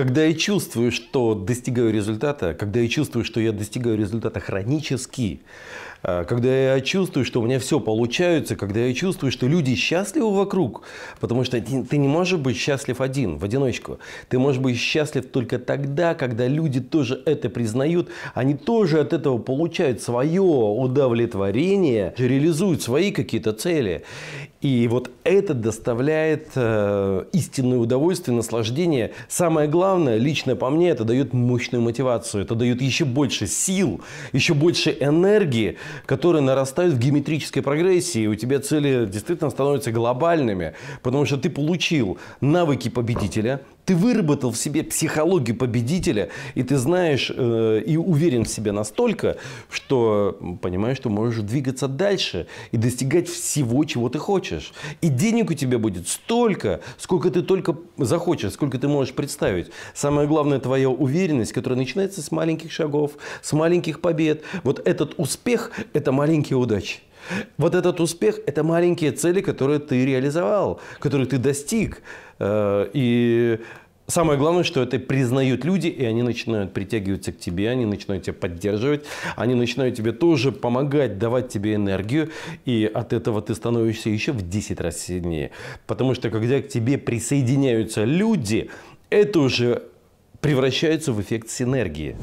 Когда я чувствую, что достигаю результата, когда я чувствую, что я достигаю результата хронически, а, когда я чувствую, что у меня все получается, когда я чувствую, что люди счастливы вокруг, потому что ты не можешь быть счастлив один, в одиночку. Ты можешь быть счастлив только тогда, когда люди тоже это признают, они тоже от этого получают свое удовлетворение, реализуют свои какие-то цели. И вот это доставляет э, истинное удовольствие, наслаждение. Самое главное, главное, лично по мне, это дает мощную мотивацию, это дает еще больше сил, еще больше энергии, которые нарастают в геометрической прогрессии, и у тебя цели действительно становятся глобальными, потому что ты получил навыки победителя, ты выработал в себе психологию победителя, и ты знаешь э, и уверен в себе настолько, что понимаешь, что можешь двигаться дальше и достигать всего, чего ты хочешь. И денег у тебя будет столько, сколько ты только захочешь, сколько ты можешь представить. Самое главное твоя уверенность, которая начинается с маленьких шагов, с маленьких побед. Вот этот успех – это маленькие удачи. Вот этот успех – это маленькие цели, которые ты реализовал, которые ты достиг. Э, и самое главное, что это признают люди, и они начинают притягиваться к тебе, они начинают тебя поддерживать, они начинают тебе тоже помогать, давать тебе энергию, и от этого ты становишься еще в 10 раз сильнее. Потому что когда к тебе присоединяются люди, это уже превращается в эффект синергии.